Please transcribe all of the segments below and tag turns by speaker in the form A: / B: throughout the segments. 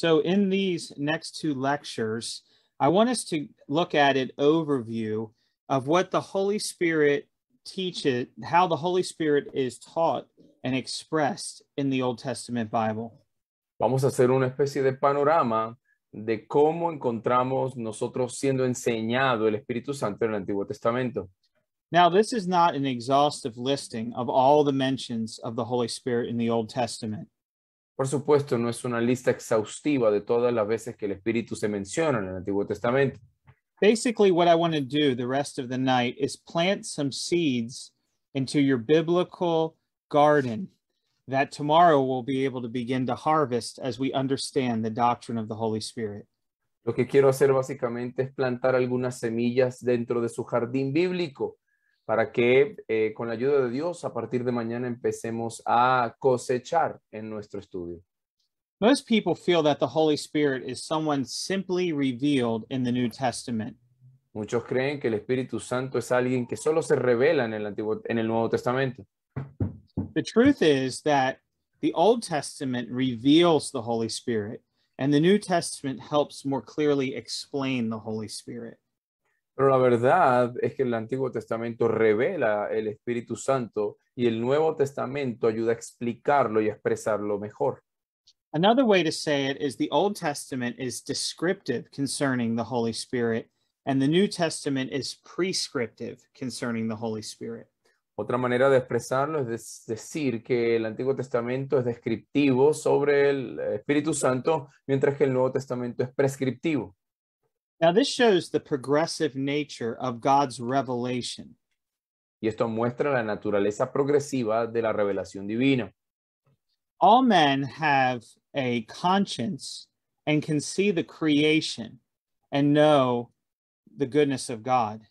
A: So in these next two lectures, I want us to look at an overview of what the Holy Spirit teaches, how the Holy Spirit is taught and expressed in the Old
B: Testament Bible. Vamos a hacer una especie de panorama de cómo encontramos
A: nosotros siendo enseñado el Espíritu Santo en el Antiguo Testamento. Now, this is not an exhaustive listing of all the mentions of the Holy Spirit in the Old Testament.
B: Por supuesto, no es una lista exhaustiva de todas las veces que el Espíritu se menciona en el Antiguo
A: Testamento. Basically, what I want to do the rest of the night is plant some seeds into your biblical garden that tomorrow we'll be able to begin to harvest as we understand the doctrine of the Holy Spirit. Lo que quiero hacer
B: básicamente es plantar algunas semillas dentro de su jardín bíblico para que eh, con la ayuda de Dios a partir de mañana empecemos a cosechar en nuestro estudio.
A: people feel that the Holy Spirit is someone simply revealed in the New Testament. Muchos creen que el Espíritu Santo es alguien que solo se revela en el en el Nuevo Testamento. The truth is that the Old Testament reveals the Holy Spirit and the New Testament helps more clearly explain the Holy Spirit. Pero la verdad es que el Antiguo Testamento revela
B: el Espíritu Santo y el Nuevo Testamento ayuda a explicarlo y expresarlo
A: mejor. Another way to say it is the Old Testament is descriptive concerning the Holy Spirit and the New Testament is prescriptive concerning the Holy
B: Spirit. Otra manera de expresarlo es decir que el Antiguo Testamento es descriptivo sobre el Espíritu Santo, mientras que el Nuevo Testamento es prescriptivo. Now
A: this shows the progressive nature of God's
B: revelation. Y
A: esto muestra la
B: naturaleza progresiva de la revelación divina.
A: All men have a conscience and can see the creation and know the goodness of God.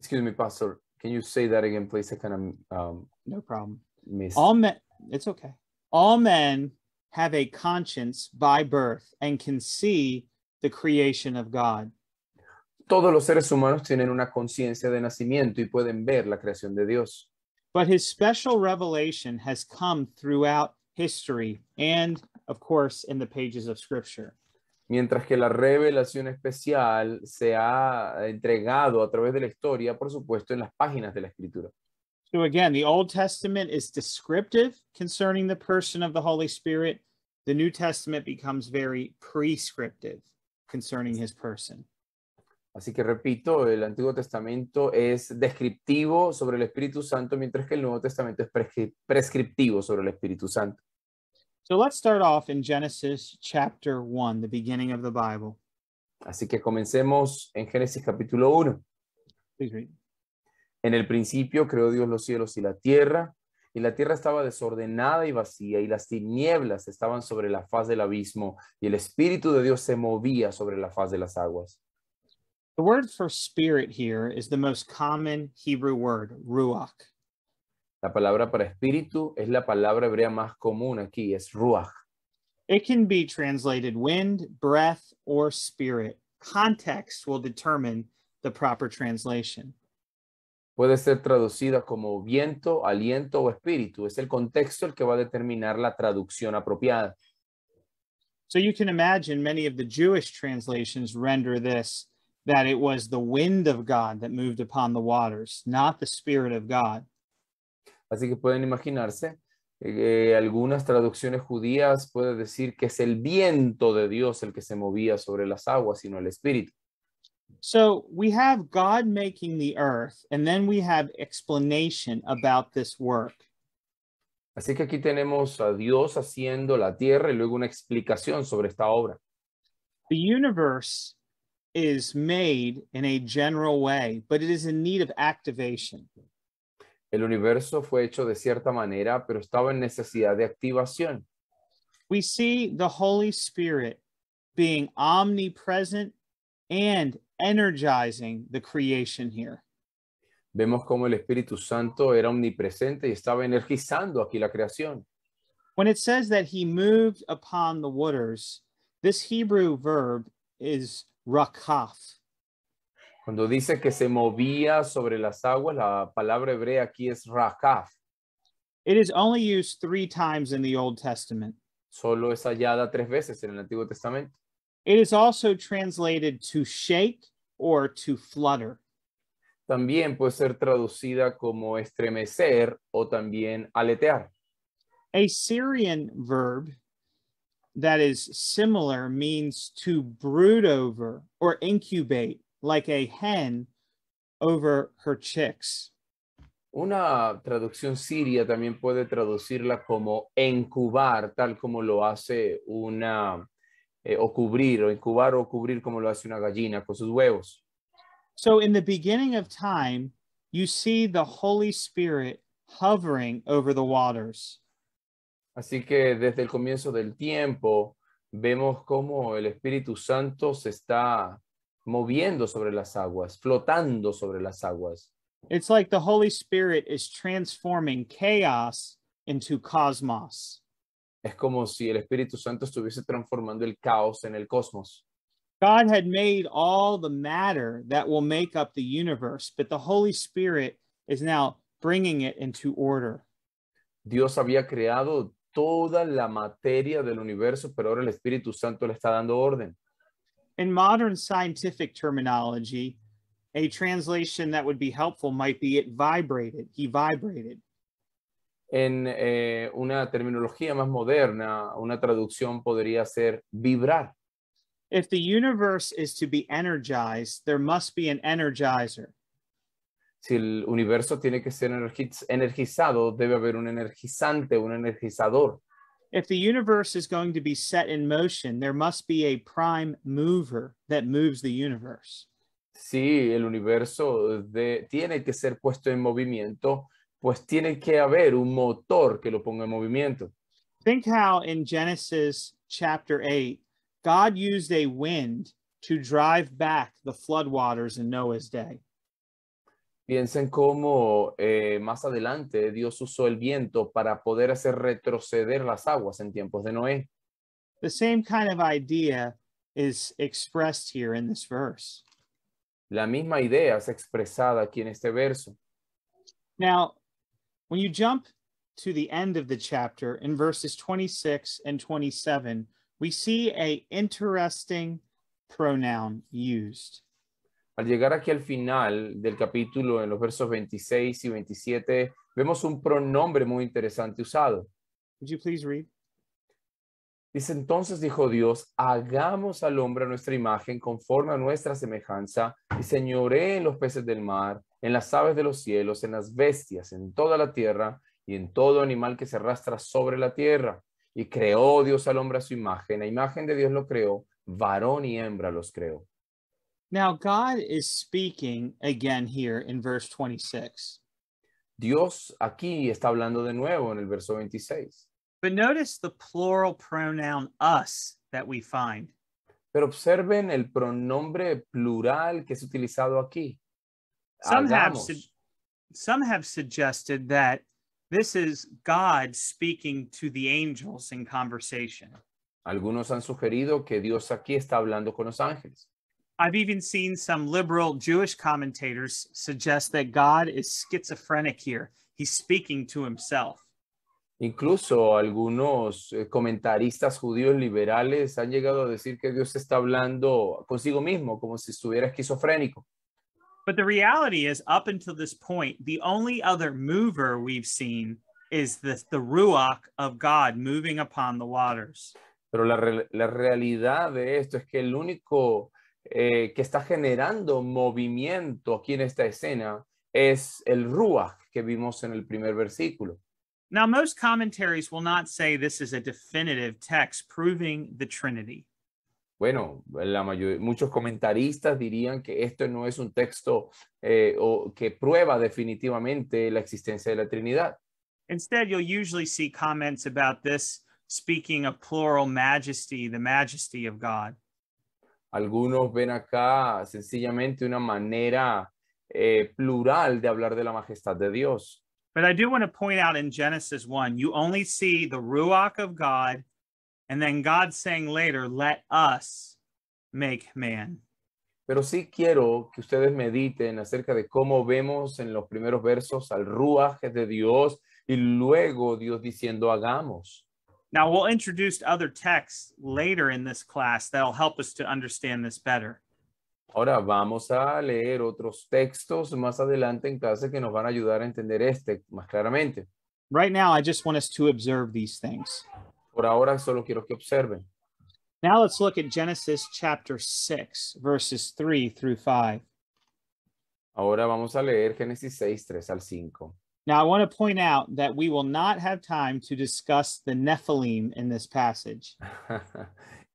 A: Excuse me, Pastor. Can you say that again, please? I kind of um, no problem. Miss All men, it's okay. All men have a conscience by birth and can see the creation of God. Todos los seres humanos tienen una conciencia de nacimiento y pueden ver la creación de Dios. But his special revelation has come throughout history and, of course, in the pages of Scripture. Mientras que la
B: revelación especial se ha entregado a través de la historia, por supuesto, en las
A: páginas de la Escritura. So again, the Old Testament is descriptive concerning the person of the Holy Spirit. The New Testament becomes very prescriptive. concerning his person. Así que repito, el Antiguo Testamento es
B: descriptivo sobre el Espíritu Santo, mientras que el Nuevo Testamento es prescriptivo sobre el Espíritu Santo.
A: Así que comencemos en Génesis capítulo 1. En
B: el principio creó Dios los cielos y la tierra y la tierra estaba desordenada y vacía, y las tinieblas estaban sobre la faz del abismo, y el Espíritu de Dios se movía sobre la faz de las aguas.
A: The word for spirit here is the most common Hebrew word, ruach.
B: La palabra para espíritu es la palabra hebrea más
A: común aquí, es ruach. It can be translated wind, breath, or spirit. Context will determine the proper translation.
B: Puede ser traducida como viento, aliento o espíritu. Es el contexto el que va a determinar la traducción apropiada.
A: translations render that wind moved upon the waters, not the spirit of God. Así que pueden imaginarse
B: eh, eh algunas traducciones judías pueden decir que es el viento de Dios el que se movía sobre las
A: aguas, sino el espíritu. So we have God making the earth, and then we have explanation about this work. Así que aquí tenemos
B: a Dios haciendo la tierra y luego una explicación sobre esta obra. The universe is made in a general way, but it is in need of activation. El universo fue hecho de cierta manera, pero estaba en necesidad de
A: activación. We see the Holy Spirit being omnipresent and energizing the creation here.
B: Vemos cómo el Espíritu Santo era omnipresente y estaba energizando aquí la creación.
A: When it says that he moved upon the waters, this Hebrew verb is rakaf.
B: Cuando dice que se movía sobre las aguas, la palabra hebrea aquí es rakaf. It is only used three times in the Old Testament. Solo es hallada tres veces en el Antiguo Testamento. It is also translated to shake or to flutter. También puede ser traducida como estremecer o también aletear.
A: A Syrian verb that is similar means to brood over or incubate like a hen over her chicks.
B: Una traducción siria también puede traducirla como encubar, tal como lo hace una Eh, o cubrir o incubar o cubrir como lo hace una gallina con sus huevos.
A: So in the beginning of time, you see the Holy Spirit hovering over the waters.
B: Así que desde el comienzo del tiempo vemos cómo el Espíritu Santo se está moviendo sobre las aguas, flotando sobre las aguas. It's like the Holy Spirit is transforming chaos into cosmos. Es como si el Espíritu Santo estuviese transformando el caos en el cosmos.
A: God had made all the matter that will make up the universe, but the Holy Spirit is now bringing it into order. Dios había creado
B: toda la materia del universo, pero ahora el Espíritu Santo le está dando orden. In
A: modern scientific terminology, a translation that would be helpful might be it vibrated. He vibrated.
B: en eh, una terminología más moderna, una traducción podría ser vibrar. Si el universo tiene que ser energizado, debe haber un energizante, un energizador.
A: If the universe is motion, there a prime moves the
B: Si el universo tiene que ser puesto en movimiento, pues tiene que haber un motor que lo ponga en movimiento.
A: Think how in Genesis chapter 8, God used a wind to drive back the floodwaters in Noah's day. Piensen
B: cómo eh, más adelante Dios usó el viento para poder hacer retroceder las aguas en tiempos de Noé.
A: The same kind of
B: idea is expressed here in this verse. La misma idea es expresada aquí en este verso.
A: Now, When you jump to the end of the chapter in verses 26 and 27, we see a interesting pronoun used.
B: Al llegar aquí al final del capítulo, en los versos 26 y 27, vemos un pronombre muy interesante usado. Would you please read? Dice entonces dijo Dios, hagamos al hombre a nuestra imagen conforme a nuestra semejanza y señoree en los peces del mar, en las aves de los cielos, en las bestias, en toda la tierra y en todo animal que se arrastra sobre la tierra. Y creó Dios al hombre a su imagen, a imagen de Dios lo creó, varón y hembra los creó. Now God is speaking again here in verse 26. Dios aquí está hablando de nuevo en el verso 26. But notice the plural pronoun us that we find. Pero observen el
A: pronombre plural que es utilizado aquí. Some have, su- some have suggested that this is God speaking to the angels in conversation. Algunos han
B: sugerido que Dios aquí está hablando con los ángeles.
A: I've even seen some liberal Jewish commentators suggest that God is schizophrenic here. He's speaking to himself.
B: Incluso algunos eh, comentaristas judíos liberales han llegado a decir que Dios está hablando
A: consigo mismo, como si estuviera esquizofrénico. But the reality is, up until this point, the only other mover we've seen is the, the ruach of God moving upon the waters. Pero la, la realidad de esto es que el único
B: eh, que está generando movimiento aquí en esta escena es el ruach que vimos en el primer versículo.
A: Now, most commentaries will not say this is a definitive text proving the Trinity.
B: bueno, la mayoría, muchos comentaristas dirían que esto no es un texto eh, o que prueba
A: definitivamente la existencia de la Trinidad. Instead, you'll usually see comments about this speaking of plural majesty, the majesty of God.
B: Algunos ven acá sencillamente una manera eh, plural de hablar de
A: la majestad de Dios. But I do want to point out in Genesis 1, you only see the Ruach of God And then God saying later, let us make man. Pero sí
B: quiero que ustedes mediten acerca de cómo
A: vemos en los
B: primeros versos al ruaje de Dios y luego Dios diciendo hagamos. Now we'll introduce other texts later in this class that'll help us to understand this better. Ahora vamos a leer otros textos más adelante en clase que nos van a ayudar a entender este más claramente.
A: Right now I just want us to observe these things.
B: Por ahora solo quiero que observen. Now let's look at Genesis chapter 6,
A: verses 3 through 5.
B: Ahora vamos a leer Génesis 6, 3 al 5.
A: Now, I want to point out that we will not have time to discuss the Nephilim in this passage.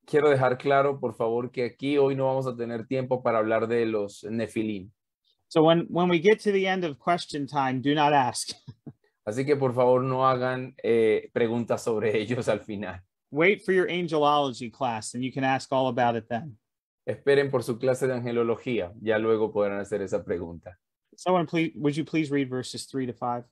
A: Quiero dejar claro, por favor, que aquí hoy no
B: vamos a tener tiempo para hablar de los Nephilim. So when, when we get to the end of question
A: time, do not ask. Así que por favor no hagan eh, preguntas sobre ellos al
B: final. Esperen por su clase de angelología, ya luego podrán hacer esa pregunta.
A: Someone please, would you please read verses 3 to 5?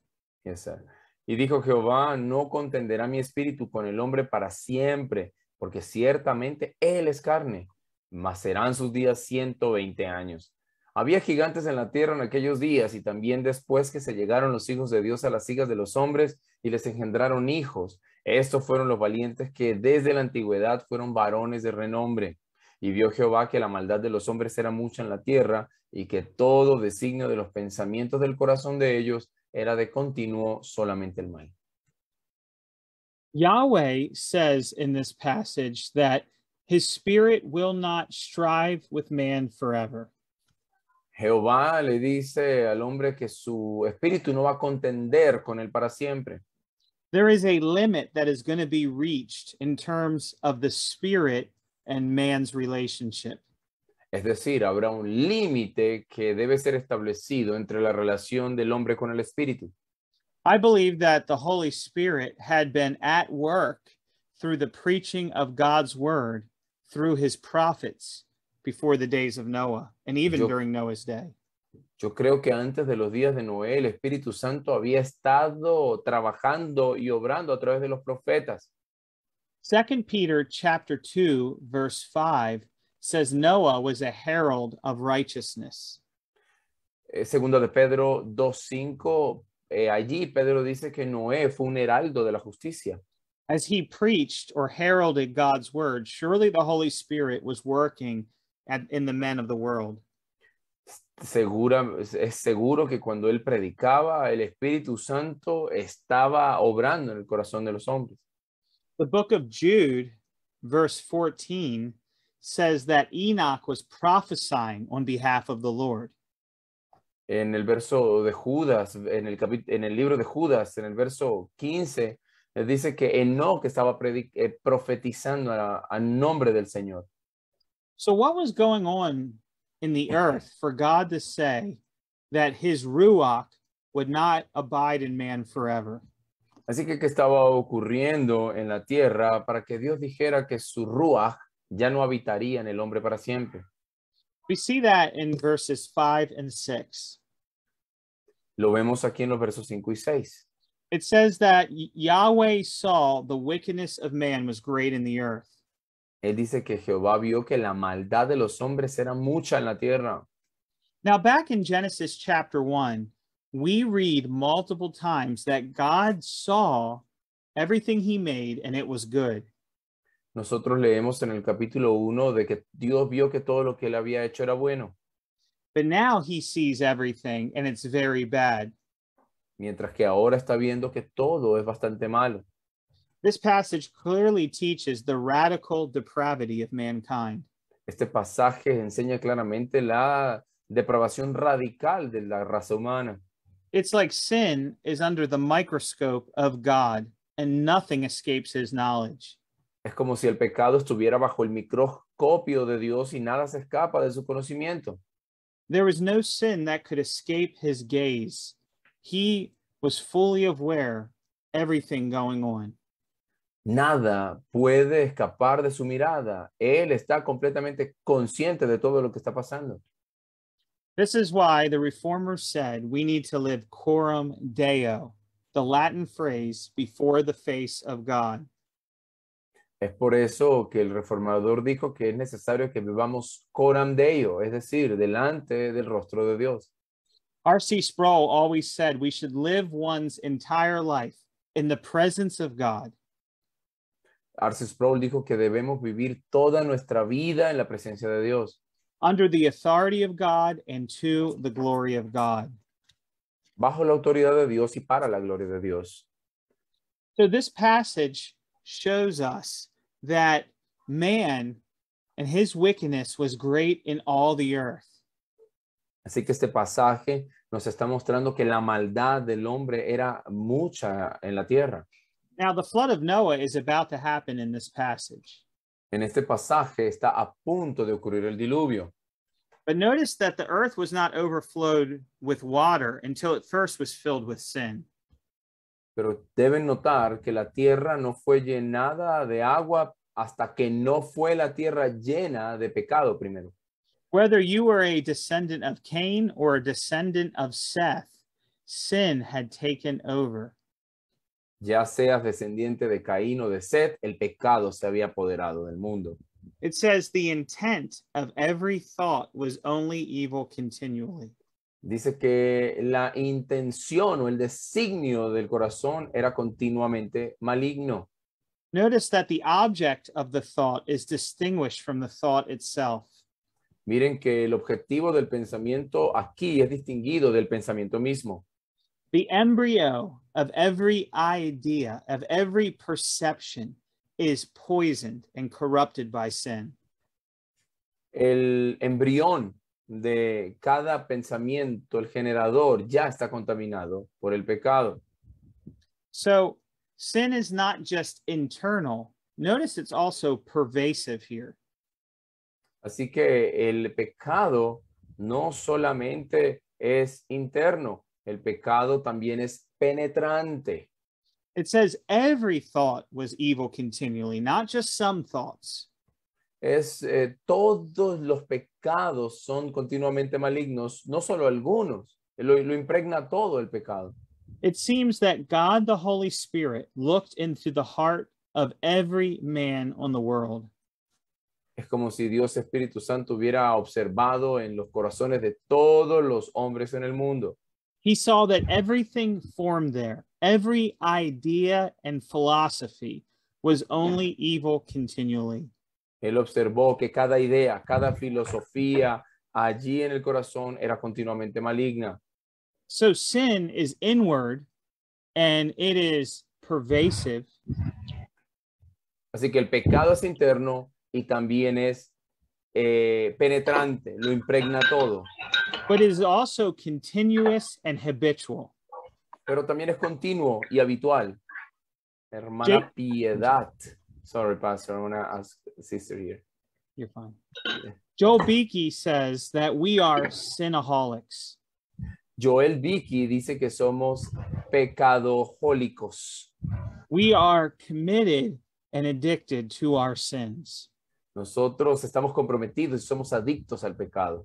B: Y dijo Jehová, no contenderá mi espíritu con el hombre para siempre, porque ciertamente él es carne, mas serán sus días 120 años había gigantes en la tierra en aquellos días y también después que se llegaron los hijos de Dios a las hijas de los hombres y les engendraron hijos. Estos fueron los valientes que desde la antigüedad fueron varones de renombre. Y vio Jehová que la maldad de los hombres era mucha en la tierra y que todo designio de los pensamientos del corazón de ellos era de continuo solamente el mal.
A: Yahweh says in this passage that his spirit will not strive with man forever. Jehová le dice al hombre que su espíritu no va a contender con él para siempre. There is a limit that is going to be reached in terms of the spirit and man's relationship.
B: Es decir, habrá un límite que debe ser establecido entre la relación del
A: hombre con el espíritu. I believe that the Holy Spirit had been at work through the preaching of God's word through his prophets before the days of Noah and even yo, during Noah's day.
B: Yo creo que antes de los días de Noé, el Espíritu Santo había estado trabajando y obrando a través de los profetas.
A: Second Peter chapter 2 verse 5 says Noah was a herald of righteousness. Eh, segunda de Pedro 2:5 eh, allí Pedro dice que Noé fue un heraldo de la justicia. As he preached or heralded God's word, surely the Holy Spirit was working at, in the men of the world.
B: Segura,
A: es seguro que cuando él
B: predicaba, el Espíritu Santo estaba obrando en el corazón de los hombres.
A: The book of Jude, verse 14, says that Enoch was prophesying on behalf of the Lord.
B: En el verso de Judas, en el, en el libro de Judas, en el verso 15, dice que Enoch estaba eh, profetizando a, a nombre del Señor. So, what was going
A: on in the earth for God to say that his Ruach would not abide in man forever? Así que, ¿qué estaba ocurriendo en
B: la tierra para que Dios dijera que su Ruach ya no habitaría en el hombre para siempre?
A: We see that in verses 5 and 6.
B: Lo vemos aquí en los versos 5 y 6.
A: It says that Yahweh saw the wickedness
B: of man was great in the earth. Él dice que Jehová vio que la maldad de los hombres
A: era mucha en la tierra. Now, back in Genesis chapter 1, we read multiple times that God saw everything he made and
B: it was good. Nosotros leemos en el capítulo 1 de que Dios vio que todo lo que él había hecho era bueno. But now he sees everything and it's very bad. Mientras que ahora está viendo que todo es bastante malo. This passage clearly teaches the radical depravity of mankind. Este pasaje enseña claramente la depravación radical de la raza humana. It's like sin is under the microscope of God and nothing escapes his knowledge. Es como si el pecado estuviera bajo el microscopio de Dios y nada se escapa
A: de su conocimiento. There is no sin that could escape his gaze. He was fully aware everything going on.
B: Nada puede escapar de su mirada. Él está completamente consciente de
A: todo lo que está pasando. This is why the reformers said we need to live coram deo, the Latin phrase before the face of God.
B: Es por eso que el reformador dijo que es necesario que vivamos coram
A: deo, es decir, delante del rostro de Dios. R.C. Sproul always said we should live one's entire life in the presence of God
B: Arthur Sproul dijo que debemos vivir toda nuestra vida en la presencia de Dios.
A: Under Bajo la autoridad de Dios y para la gloria de Dios. So this passage shows us that man and his wickedness was great in all the earth. Así que este pasaje nos está mostrando que la
B: maldad del hombre era mucha en la tierra. Now the flood of Noah is about
A: to happen in this passage. En este pasaje está a punto de ocurrir el diluvio. But notice that the earth was not overflowed with water until it first was filled with sin. Pero deben notar que la tierra no fue
B: llenada de agua hasta que no fue la tierra llena de pecado primero.
A: Whether you were a descendant of Cain or a descendant of Seth, sin had taken over. ya seas descendiente de Caín o de
B: Seth, el pecado se había apoderado del mundo.
A: Dice que la intención
B: o el designio del corazón era continuamente maligno. Notice that the object of the thought is distinguished from the thought itself. Miren que el objetivo del pensamiento aquí es distinguido del pensamiento mismo.
A: The embryo of every idea, of every perception is poisoned and corrupted by sin. El
B: embrión de cada pensamiento, el generador, ya está contaminado
A: por el pecado. So, sin is not just internal. Notice it's also pervasive here. Así que
B: el pecado no solamente es interno, el pecado también es penetrante.
A: It says every thought was evil
B: continually, not just some thoughts. Es eh, todos los pecados son continuamente malignos, no solo algunos. Lo, lo impregna todo el
A: pecado. It seems that God the Holy Spirit looked into the heart of every man on the world. Es como si Dios Espíritu Santo hubiera
B: observado en los corazones de todos los hombres en el mundo.
A: He saw that everything formed there, every idea and philosophy was only evil continually. Él observó que cada idea, cada filosofía
B: allí en el corazón era continuamente maligna. So sin is inward and it is pervasive. Así que el pecado es interno y también es eh, penetrante, lo impregna todo but it is also continuous and habitual. Pero también es continuo y habitual. Hermana Piedad. Sorry, Pastor. I'm going to ask sister here.
A: You're fine. Joel Beakey says that we are sinaholics. Joel Beakey dice que
B: somos pecadojólicos. We are committed and addicted to our sins. Nosotros estamos comprometidos y somos adictos al pecado.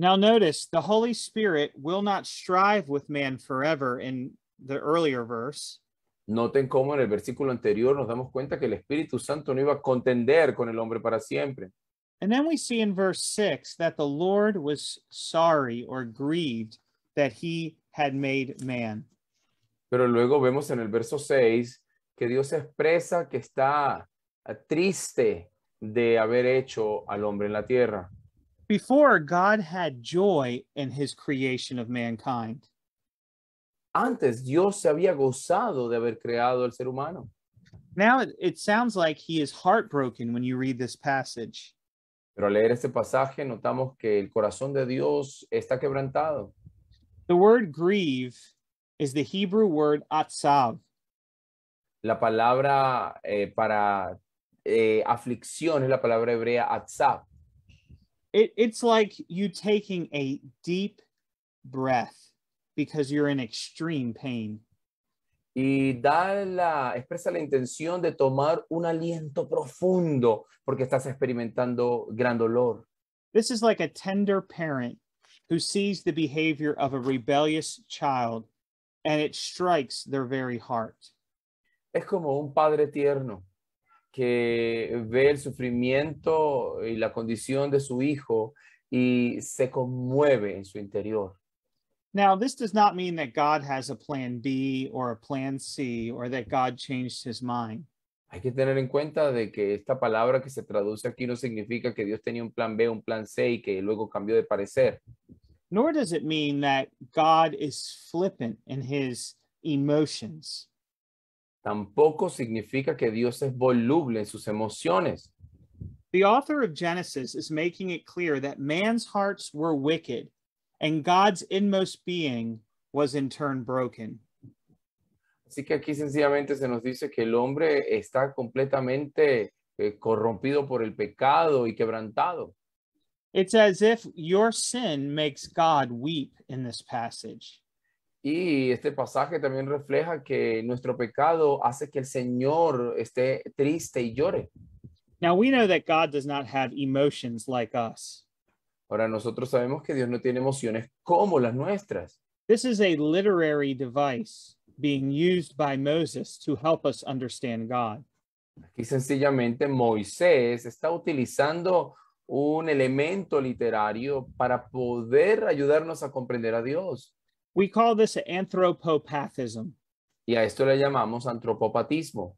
A: Now, notice the Holy Spirit will not strive with man forever in the earlier verse. Noten cómo en el versículo anterior nos damos cuenta que
B: el Espíritu Santo no iba a contender con el hombre para siempre.
A: And then we see in verse 6 that the Lord was sorry or grieved that he had made
B: man. Pero luego vemos en el verso 6 que Dios expresa que está triste de haber hecho al hombre en la tierra.
A: Before, God had joy in his creation of mankind. Antes, Dios se había gozado de haber creado al ser humano. Now it, it sounds like he is heartbroken when you read this passage. Pero al leer este pasaje
B: notamos que el corazón de Dios está quebrantado. The word grieve is the Hebrew word atzav. La palabra eh, para eh, aflicción es la palabra hebrea atzav
A: it, it's like you taking a deep breath because you're in extreme pain. Y da la, expresa la intención de tomar un aliento profundo porque estás experimentando gran dolor. This is like a tender parent who sees the behavior of a rebellious child and it strikes their very heart. Es como un padre tierno
B: que ve el sufrimiento y la condición de su hijo y se conmueve en su interior.
A: Now, this does not mean that God has a plan B or a plan C or that God changed his mind. Hay que tener
B: en cuenta de que esta palabra que se traduce aquí no significa que Dios tenía un plan B, un plan C y que luego cambió de parecer.
A: Nor does it mean that God is flippant
B: in his emotions. tampoco significa que Dios es
A: voluble en sus emociones. The author of Genesis is making it clear that man's hearts were wicked and God's inmost being was in turn broken.
B: Así que aquí sencillamente se nos dice que el hombre está completamente eh, corrompido por el pecado y quebrantado.
A: It's as if your sin makes God weep in this passage. Y
B: este pasaje también refleja que nuestro pecado hace que el Señor esté triste y llore. Ahora
A: nosotros sabemos que Dios no tiene emociones como las nuestras. This is a literary device being used by Moses to help us understand God.
B: Aquí sencillamente Moisés está utilizando un elemento literario para poder ayudarnos a comprender a Dios. We call this anthropopathism. Y a esto le llamamos antropopatismo.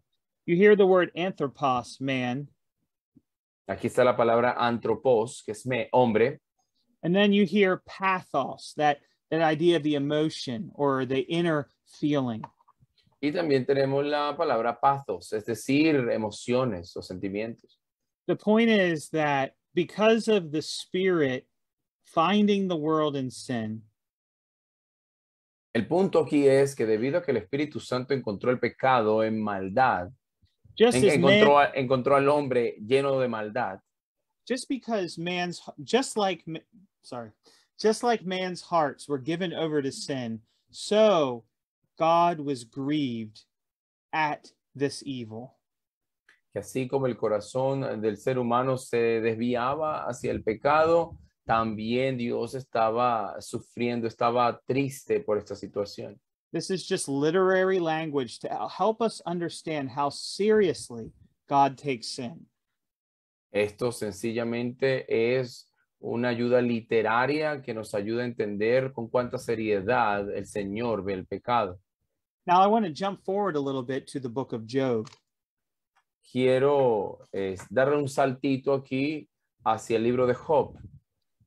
B: You hear the word
A: anthropos, man. Aquí está la palabra antropos, que es me, hombre. And then you hear pathos, that, that idea of the emotion or the inner feeling.
B: Y también tenemos la palabra pathos, es decir,
A: emociones o sentimientos. The point is that because of the spirit finding the world in sin, El punto
B: aquí es que debido a que el Espíritu Santo encontró el pecado en maldad,
A: encontró,
B: encontró al hombre lleno de maldad.
A: Just because man's, just like, sorry, just like man's hearts were given over to sin, so God was grieved at this evil.
B: Que así como el corazón del ser humano se desviaba hacia el pecado, también Dios estaba sufriendo, estaba triste por esta situación.
A: just literary language to help us understand how seriously God takes sin.
B: Esto sencillamente es una ayuda literaria que nos ayuda a entender con cuánta seriedad el Señor ve el pecado.
A: Now I want to jump forward a little bit to the book of Job.
B: Quiero eh, darle un saltito aquí hacia el libro de Job.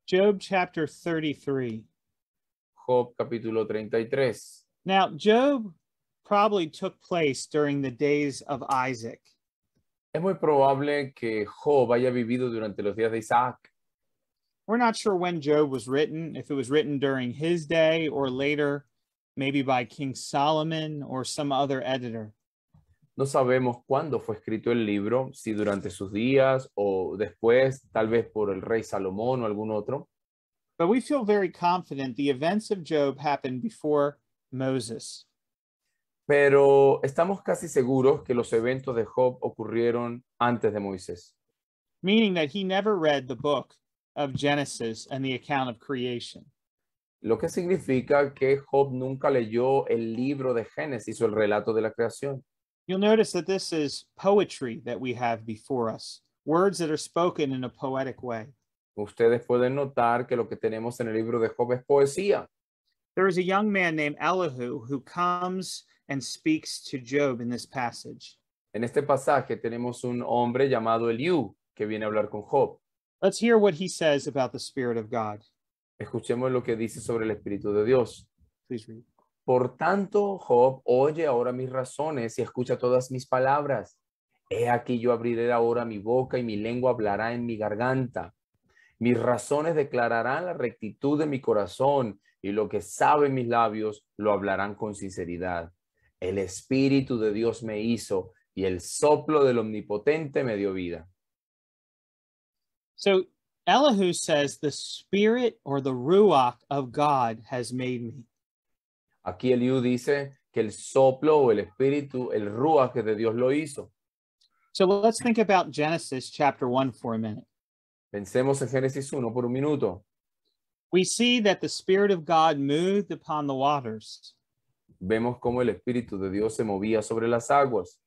A: Job chapter 33.
B: Job capítulo 33.
A: Now, Job probably took place during the days of Isaac.
B: Es muy probable que Job haya vivido durante los días de Isaac.
A: We're not sure when Job was written, if it was written during his day or later, maybe by King Solomon or some other editor. No sabemos cuándo fue escrito el
B: libro, si durante sus días o después, tal vez por el rey Salomón o algún otro. Pero estamos casi seguros que los eventos de Job ocurrieron antes de Moisés. Meaning that he never read the book of Genesis and the account of creation. Lo que significa que Job nunca leyó
A: el libro de Génesis o el relato de la creación. You'll notice that this is poetry that we have before us, words that are spoken in a poetic way. Ustedes pueden notar que lo que tenemos en el libro de Job es poesía. There is a young man named Elihu
B: who comes and speaks to Job in this passage. En este pasaje tenemos un hombre llamado Eliú que viene a hablar con Job. Let's hear what he says about the Spirit of God. Escuchemos lo que dice sobre el Espíritu de Dios. Please read. Por tanto, Job, oye ahora mis razones y escucha todas mis palabras. He aquí yo abriré ahora mi boca y mi lengua hablará en mi garganta. Mis razones declararán la rectitud de mi corazón y lo que sabe mis labios lo hablarán con sinceridad. El Espíritu de Dios me hizo y el soplo del
A: Omnipotente me dio vida. So Elihu says, The Spirit or the Ruach of God has made me. Aquí Eliú
B: dice que el soplo o el espíritu, el ruach de Dios lo hizo. So
A: let's think about Genesis chapter 1 for a minute. Pensemos en Génesis 1 por un minuto. We see that the spirit of God moved upon the waters. Vemos cómo el espíritu de Dios se movía sobre las aguas.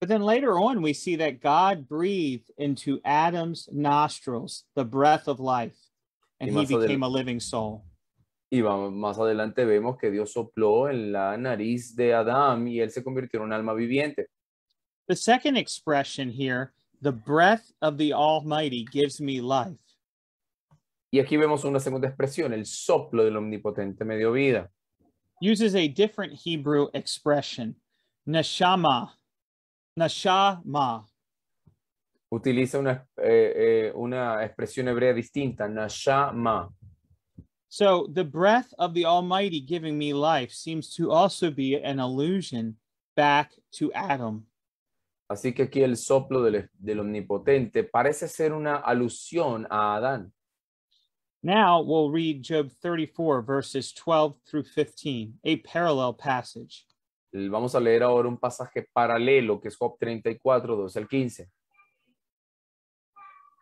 A: But then later on, we see that God breathed into Adam's nostrils the breath of life, and he became a living soul.
B: Y más adelante vemos que Dios sopló en la
A: nariz de Adán y él se convirtió en un alma viviente. The second expression here, the breath of the Almighty gives me life. Y
B: aquí vemos una segunda expresión, el soplo del omnipotente me dio vida. a different Hebrew Utiliza una, eh, eh, una expresión hebrea distinta, nashama.
A: So the breath of the Almighty giving me life seems to also be an allusion back to Adam. Así que aquí el soplo
B: del, del Omnipotente parece ser una alusión a Adán.
A: Now we'll read Job 34, verses 12 through 15, a parallel passage.
B: Vamos a leer ahora
A: un pasaje paralelo que es Job 34, 12 al
B: 15.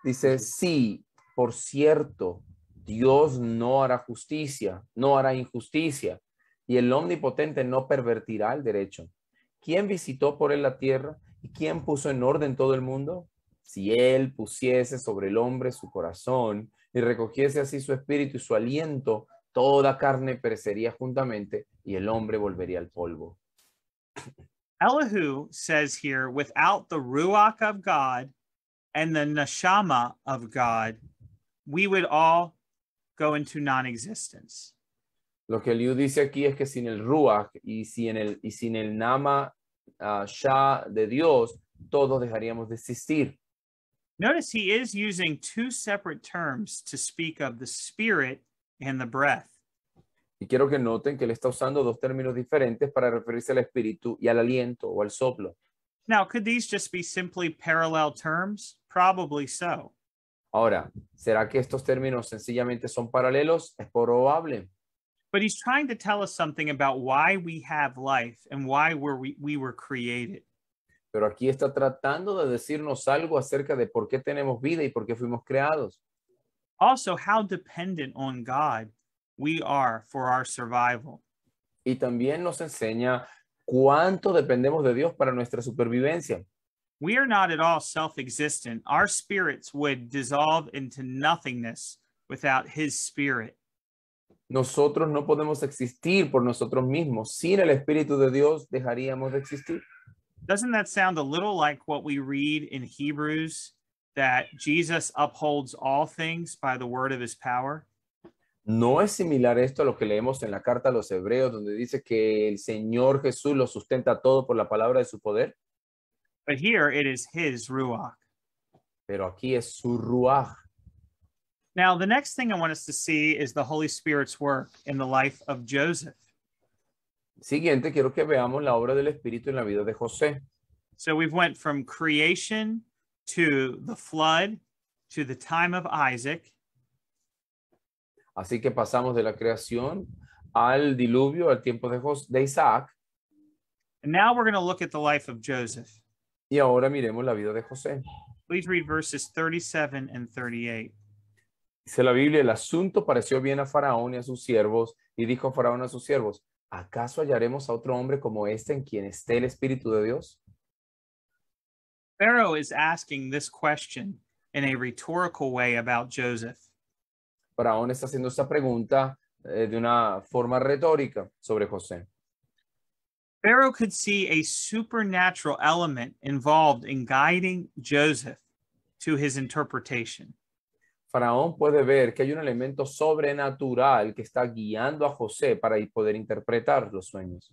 B: Dice, sí, por cierto, Dios no hará justicia, no hará injusticia, y el omnipotente no pervertirá el derecho. ¿Quién visitó por él la tierra y quién puso en orden todo el mundo? Si él pusiese sobre el hombre su corazón y recogiese así su espíritu y su aliento, toda carne perecería juntamente y el hombre volvería al polvo.
A: Elihu says here, without the Ruach of God and the Neshama of God, we would all go into non-existence.
B: Lo que Liu dice aquí es que sin el Ruach y sin el, y sin el Nama uh, de Dios, todos dejaríamos de existir. Notice he is using two separate terms to speak of the spirit and the breath. Y quiero que noten que él está usando dos términos diferentes para referirse al espíritu y al aliento o al soplo.
A: Now, could these just be simply parallel terms? Probably so.
B: Ahora, ¿será que estos términos sencillamente
A: son paralelos? Es probable. But Pero aquí está tratando de
B: decirnos algo acerca de por qué tenemos vida y por qué fuimos creados. Also, how dependent on God we are for our survival. Y también nos enseña cuánto dependemos de Dios para nuestra supervivencia.
A: we are not at all self existent. Our spirits would dissolve into nothingness without his spirit.
B: Nosotros no podemos existir por nosotros mismos. Sin el Espíritu de Dios dejaríamos de existir.
A: Doesn't that sound a little like what we read in Hebrews that Jesus upholds all things by the word of his power?
B: ¿No es similar esto a lo que leemos en la carta a los hebreos, donde dice que el Señor Jesús lo sustenta todo por la palabra de su poder? But here it is his
A: ruach. Pero aquí es su ruach. Now, the next thing I want us to see is the Holy Spirit's work in the life of Joseph. Siguiente, quiero que veamos la obra del Espíritu en la vida de José. So we've went from creation to the flood to the time of Isaac.
B: Así que pasamos de la creación al diluvio al tiempo de, Jos de Isaac.
A: And now we're going to look at the life of Joseph. Y ahora miremos la vida de José. Please 37 and 38. Dice la Biblia, el
B: asunto pareció bien a Faraón y a sus siervos, y dijo Faraón a sus siervos, ¿acaso hallaremos
A: a otro hombre como este en quien esté el Espíritu de Dios? Pharaoh is asking this question in a rhetorical way about Joseph.
B: Faraón está haciendo esta pregunta eh, de una forma retórica sobre José.
A: Pharaoh could see a supernatural element involved in guiding Joseph to his interpretation. Faraón puede ver que hay un elemento
B: sobrenatural que está guiando a José para poder interpretar los sueños.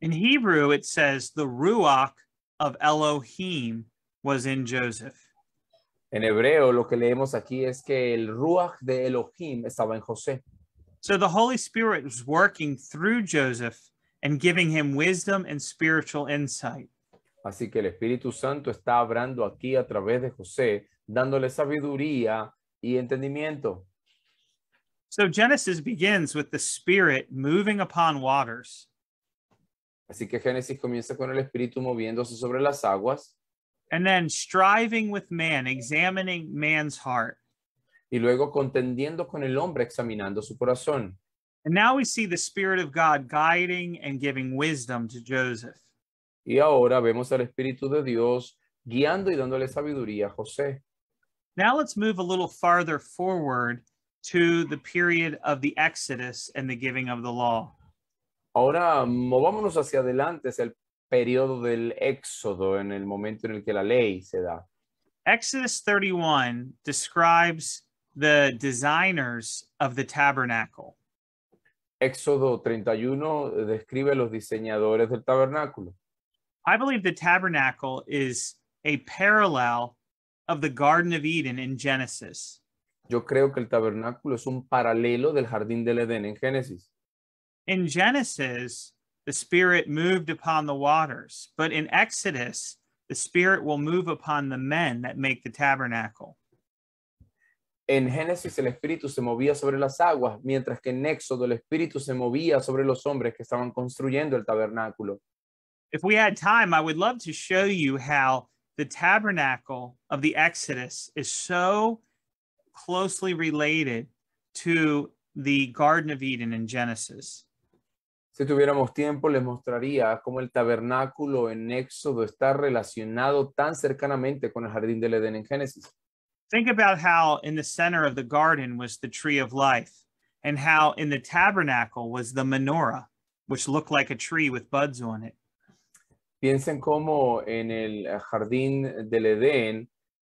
A: In Hebrew, it says the ruach of Elohim was in
B: Joseph. En hebreo, lo que leemos aquí es que el ruach de Elohim
A: estaba en José. So the Holy Spirit was working through Joseph and giving him wisdom and spiritual insight. Así que el Espíritu Santo está hablando
B: aquí a través de José, dándole sabiduría y entendimiento. So
A: Genesis begins with the Spirit moving upon waters.
B: Así que Génesis comienza con el Espíritu moviéndose sobre las aguas. And then
A: striving with man, examining man's heart. Y luego contendiendo con el hombre, examinando su corazón. And now we see the Spirit of God guiding and giving
B: wisdom to Joseph. Y ahora vemos al Espíritu de Dios guiando y dándole
A: sabiduría a José. Now let's move a little farther forward to the period of the Exodus and the giving of the law. Ahora movámonos
B: hacia adelante, el periodo del Éxodo, en el momento en el que la ley se da.
A: Exodus 31 describes the designers of the tabernacle.
B: Éxodo 31 describe los
A: diseñadores del tabernáculo. I believe the tabernacle is a parallel of the Garden of Eden in Genesis.
B: Yo creo que el tabernáculo es un
A: paralelo del jardín del Edén en Génesis. In Genesis, the Spirit moved upon the waters, but in Exodus, the Spirit will move upon the men that make the tabernacle.
B: En Génesis el Espíritu se movía sobre las aguas, mientras que en Éxodo el Espíritu se movía sobre los hombres que estaban construyendo el
A: tabernáculo. If we had time, I would love to show you how the tabernacle of the Exodus is so closely related to the Garden of Eden in Genesis. Si tuviéramos tiempo, les
B: mostraría cómo el tabernáculo en Éxodo está relacionado tan cercanamente con
A: el jardín del Edén en Génesis. Think about how in the center of the garden was the tree of life, and how in the tabernacle was the menorah, which looked like a tree with buds on it. Piensen cómo en
B: el jardín del
A: Edén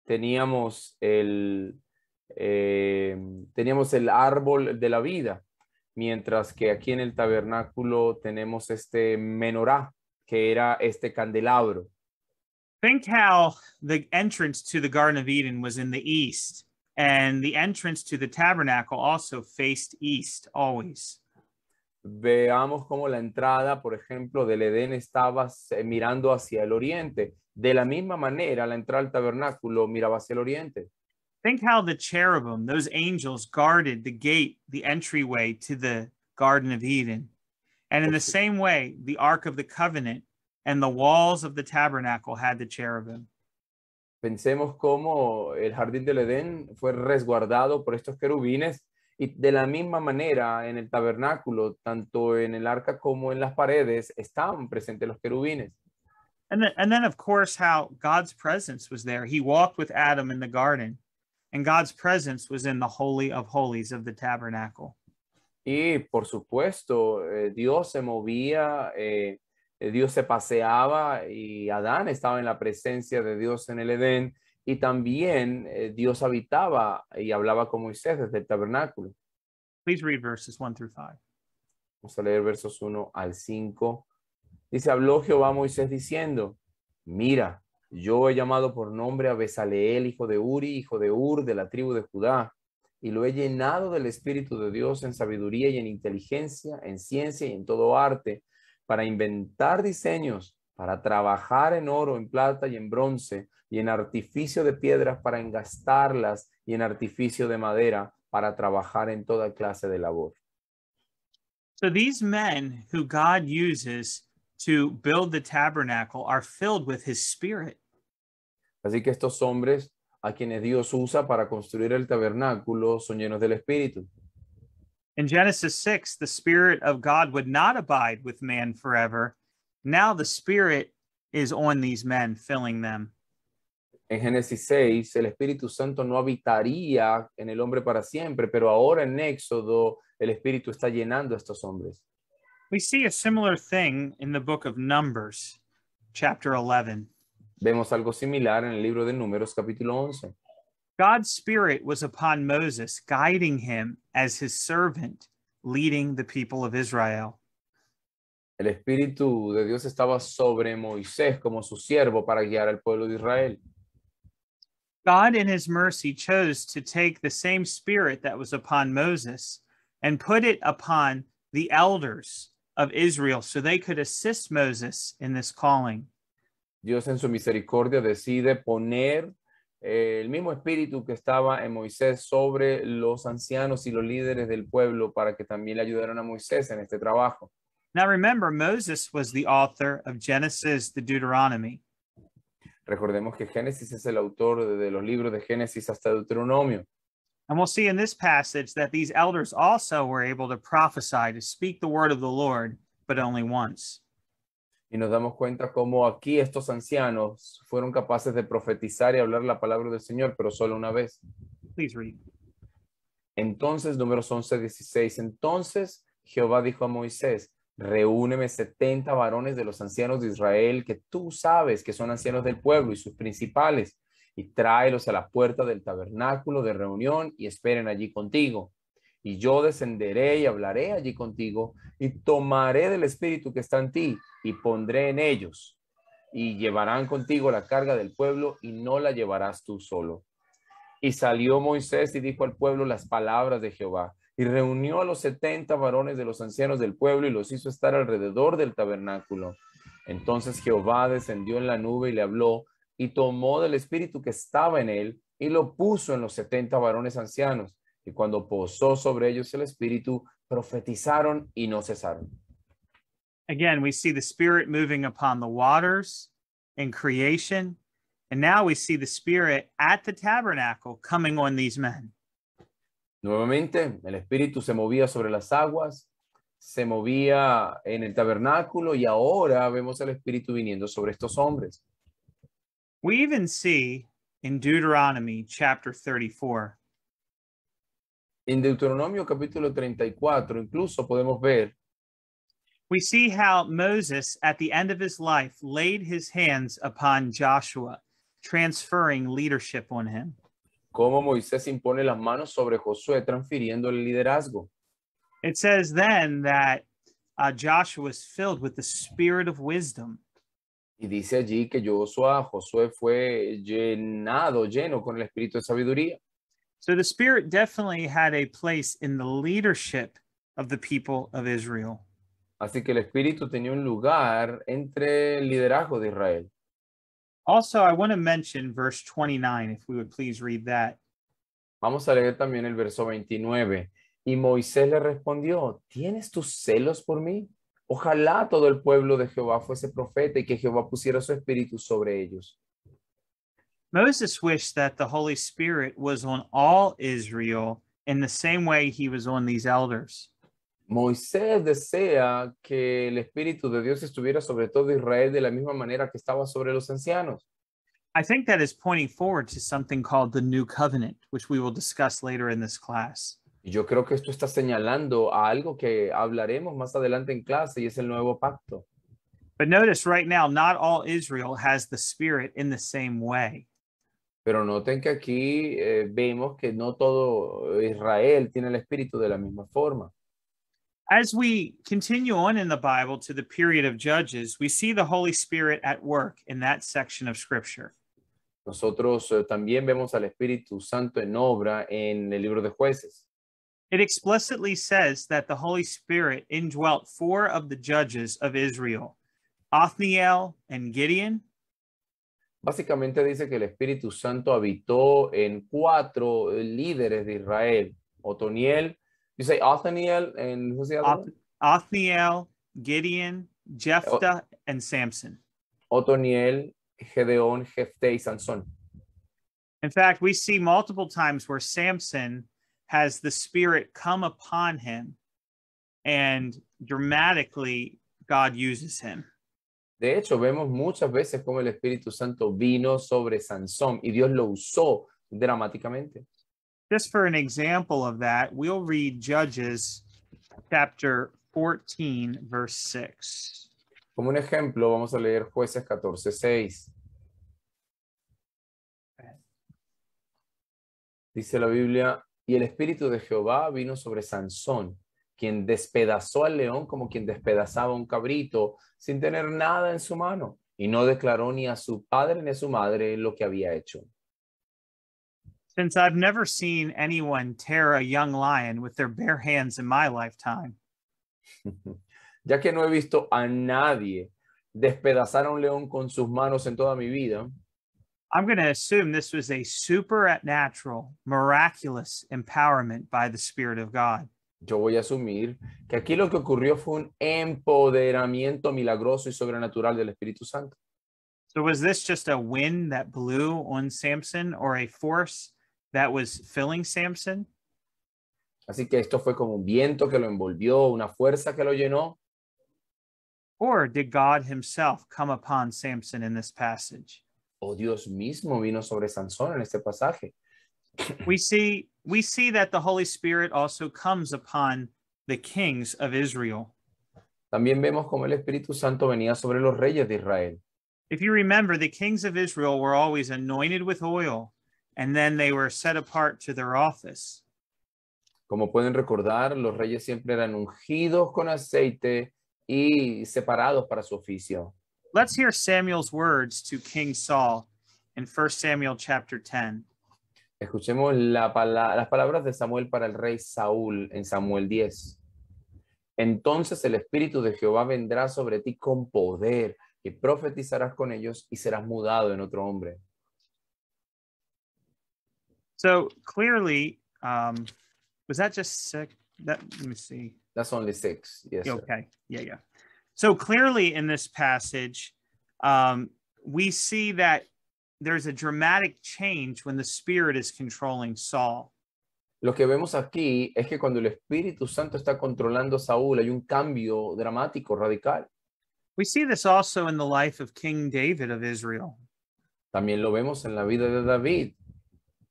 B: teníamos el, eh, teníamos el árbol de la vida, mientras que aquí en el tabernáculo tenemos este
A: menorá, que era este candelabro. think how the entrance to the Garden of Eden was in the east, and the entrance to the tabernacle also faced east always. Veamos cómo la entrada, por ejemplo,
B: del Edén estaba eh, mirando hacia el oriente. De la misma manera, la entrada al tabernáculo miraba hacia el oriente.
A: Think how the cherubim, those angels, guarded the gate, the entryway to the Garden of Eden. And in the same way, the Ark of the Covenant and the walls of the tabernacle had the cherubim.
B: Pensemos cómo el jardín del Edén fue resguardado por estos querubines y de la misma manera en el tabernáculo, tanto en el arca como en las paredes,
A: estaban presentes los querubines. And then, and then of course how God's presence was there. He walked with Adam in the garden and God's presence was in the holy of holies of the tabernacle.
B: Y por supuesto, eh, Dios se movía eh, Eh, Dios se paseaba y Adán estaba en la presencia de Dios en el Edén y también eh, Dios habitaba y hablaba con Moisés desde el tabernáculo.
A: Please read verses 1 through 5.
B: Vamos a leer versos 1 al 5. Dice, habló Jehová a Moisés diciendo, mira, yo he llamado por nombre a Besaleel, hijo de Uri, hijo de Ur, de la tribu de Judá, y lo he llenado del Espíritu de Dios en sabiduría y en inteligencia, en ciencia y en todo arte para inventar diseños, para trabajar en oro, en plata y en bronce, y en artificio de piedras para engastarlas, y en artificio de madera para trabajar en toda clase de labor.
A: So these men who God uses to build the tabernacle are filled with his spirit. Así que estos
B: hombres a quienes Dios usa para construir el tabernáculo son llenos del espíritu.
A: In Genesis 6, the Spirit of God would not abide with man forever. Now the Spirit is on these men, filling them. En
B: Génesis 6, el Espíritu Santo no habitaría en el hombre para siempre, pero ahora en Éxodo, el Espíritu está llenando a estos hombres.
A: We see a similar thing in the book of Numbers, chapter 11. Vemos algo similar en el libro de Números, capítulo 11. God's Spirit was upon Moses, guiding him as his servant, leading the people of Israel. El Espíritu
B: de Dios estaba sobre Moisés como su siervo para guiar al pueblo de Israel.
A: God in his mercy chose to take the same spirit that was upon Moses and put it upon the elders of Israel so they could assist Moses in this calling. Dios en su misericordia decide poner
B: Eh, el mismo espíritu que estaba en Moisés sobre los ancianos y los líderes del pueblo para que también le ayudaran a Moisés en este trabajo.
A: Now remember, Moses was the author of Genesis the Deuteronomy. Recordemos que Génesis es el autor de los libros de Génesis hasta Deuteronomio. And we'll see in this passage that these elders also were able to prophesy, to speak the word of the Lord, but only once.
B: Y nos damos cuenta cómo aquí estos ancianos fueron capaces de profetizar y hablar la palabra del Señor, pero solo una vez. Entonces, números 11, 16. Entonces Jehová dijo a Moisés, reúneme 70 varones de los ancianos de Israel que tú sabes que son ancianos del pueblo y sus principales, y tráelos a la puerta del tabernáculo de reunión y esperen allí contigo y yo descenderé y hablaré allí contigo y tomaré del espíritu que está en ti y pondré en ellos y llevarán contigo la carga del pueblo y no la llevarás tú solo. Y salió Moisés y dijo al pueblo las palabras de Jehová y reunió a los setenta varones de los ancianos del pueblo y los hizo estar alrededor del tabernáculo. Entonces Jehová descendió en la nube y le habló y tomó del espíritu que estaba en él y lo puso en los setenta varones ancianos y cuando posó sobre ellos el Espíritu, profetizaron y no cesaron.
A: Again, we see the Spirit moving upon the waters in creation. And now we see the Spirit at the tabernacle coming on these men.
B: Nuevamente, el Espíritu se movía sobre las aguas, se movía en el tabernáculo y
A: ahora vemos el Espíritu viniendo sobre estos hombres. We even see in Deuteronomy chapter 34 en Deuteronomio capítulo 34 incluso podemos ver We see how Moses at the end of his life laid his hands upon Joshua, transferring leadership on him.
B: Cómo Moisés impone las manos sobre Josué transfiriendo el
A: liderazgo. It says then that uh, Joshua was filled with the spirit of wisdom.
B: Y dice allí que Joshua, Josué fue llenado,
A: lleno con el espíritu de sabiduría. So the Spirit definitely had a place in the leadership of the people of Israel. Así que el Espíritu tenía un lugar entre el liderazgo de Israel. Also, I want to mention verse
B: 29, if we would please read that. Vamos a leer también el verso 29. Y Moisés le respondió, ¿tienes tus celos por mí? Ojalá todo el pueblo de Jehová fuese profeta y que Jehová pusiera su espíritu sobre ellos.
A: Moses wished that the Holy Spirit was on all Israel in the same way he was on these elders. Moisés desea que el Espíritu de Dios estuviera
B: sobre todo Israel de la misma manera que estaba sobre los ancianos.
A: I think that is pointing forward to something called the New Covenant, which we will discuss later in this class. yo creo que esto
B: está señalando a algo que hablaremos más adelante en clase y es el nuevo pacto. But notice right now, not all Israel has the Spirit in the same way. Pero noten que aquí eh, vemos que no todo Israel tiene el espíritu de la
A: misma forma. As we continue on in the Bible to the period of Judges, we see the Holy Spirit at work in that section of Scripture. Nosotros
B: eh, también vemos al Espíritu Santo en obra en el libro de jueces. It
A: explicitly says that the Holy Spirit indwelt four of the judges of Israel, Othniel and Gideon, Básicamente dice que el Espíritu
B: Santo habitó en cuatro eh, líderes de Israel. Otoniel, you say Othniel and who's Othniel, Gideon, Jephthah,
A: and Samson. Otoniel, Gedeon, Jephthah, Sansón. In fact, we see multiple times where Samson has the Spirit come upon him and dramatically God uses him.
B: De hecho, vemos muchas veces cómo el Espíritu Santo vino sobre Sansón y Dios lo usó dramáticamente.
A: for an example of that, we'll read Judges chapter 14, verse 6. Como
B: un ejemplo, vamos a leer Jueces 14, 6. Dice la Biblia, y el Espíritu de Jehová vino sobre Sansón, quien despedazó al león como quien despedazaba un cabrito sin tener nada en su mano y no declaró ni a su padre ni a su madre lo que había hecho.
A: Since I've never seen anyone tear a young lion with their bare hands in my lifetime.
B: ya que no he visto a nadie
A: despedazar a un león con sus manos en toda mi vida. I'm going to assume this was a supernatural, miraculous empowerment by the Spirit of God
B: yo voy a asumir que aquí lo que ocurrió fue un empoderamiento milagroso y
A: sobrenatural del Espíritu Santo. So was just a wind that blew on Samson or Así que esto fue
B: como un viento que lo envolvió, una fuerza que lo llenó.
A: Samson
B: O oh, Dios mismo vino sobre Sansón en este pasaje.
A: we see we see that the Holy Spirit also comes upon the kings of Israel. También vemos como el Espíritu Santo venía sobre los reyes de Israel. If you remember, the kings of Israel were always anointed with oil, and then they were set apart to their office.
B: Como pueden recordar, los reyes siempre eran ungidos con aceite y separados para su oficio.
A: Let's hear Samuel's words to King Saul in 1 Samuel chapter 10.
B: Escuchemos la las palabras de
A: Samuel para el rey Saúl en
B: Samuel 10. Entonces el Espíritu de Jehová vendrá sobre ti con poder y profetizarás con ellos y serás mudado en otro hombre.
A: So clearly, um, was that just six? That, let me see. That's only six. Yes. Okay. Yeah. Yeah. So clearly in this passage, um, we see that there's a dramatic change when the Spirit is controlling Saul.
B: Lo que vemos aquí es que cuando el Espíritu Santo está controlando a Saúl hay un cambio dramático, radical.
A: We see this also in the life of King David of Israel. También lo vemos en la vida de David.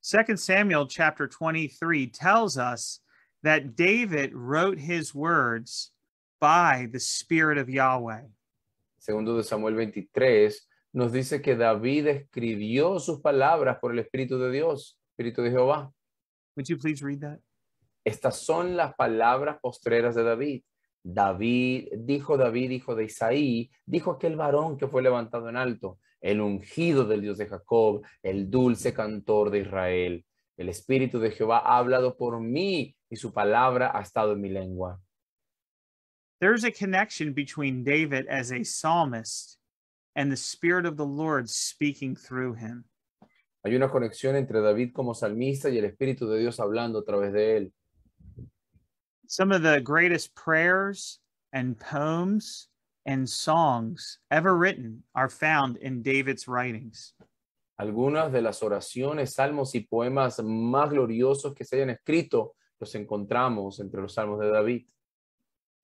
A: 2 Samuel chapter 23 tells us that David wrote his words by the Spirit of Yahweh.
B: Segundo de Samuel 23 nos dice que David escribió sus palabras por el Espíritu de Dios, Espíritu de Jehová.
A: you please read that?
B: Estas son las palabras postreras de David. David, dijo David, hijo de Isaí, dijo aquel varón que fue levantado en alto, el ungido del Dios de Jacob, el dulce cantor de Israel. El Espíritu de Jehová ha hablado por mí y su palabra ha estado en mi lengua.
A: There's a connection between David as a psalmist and the Spirit of the Lord speaking through him. Hay una
B: conexión entre David como salmista y el Espíritu de Dios hablando a través de él.
A: Some of the greatest prayers and poems and songs ever written are found in David's writings.
B: Algunas de las
A: oraciones,
B: salmos y poemas más gloriosos que se hayan escrito los encontramos entre
A: los salmos de David.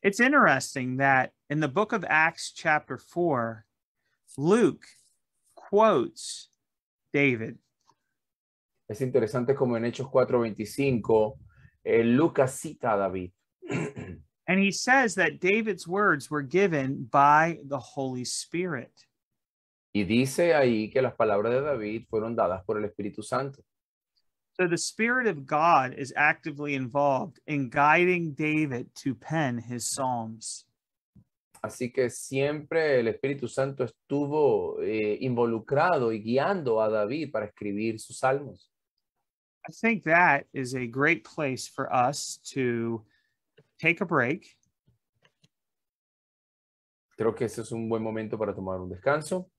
A: It's interesting that in the book of Acts chapter 4 Luke quotes David.
B: Es interesante como en Hechos 4:25 eh, Lucas cita a David.
A: And he says that David's words were given by the Holy Spirit.
B: Y dice ahí que las palabras de David fueron dadas por el Espíritu
A: Santo. So the Spirit of God is actively involved in guiding David to pen his psalms.
B: Así que siempre el Espíritu Santo estuvo eh, involucrado y guiando a David para escribir sus salmos.
A: I think that is a great place for us to take a break. Creo que ese es un buen momento para tomar un descanso.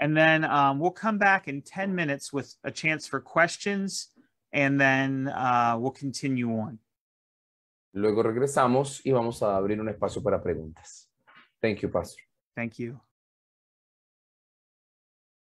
A: And then um, we'll come back in 10 minutes with a chance for questions, and then uh, we'll continue on. Luego regresamos y vamos a abrir un espacio para preguntas. Thank you, Pastor. Thank you.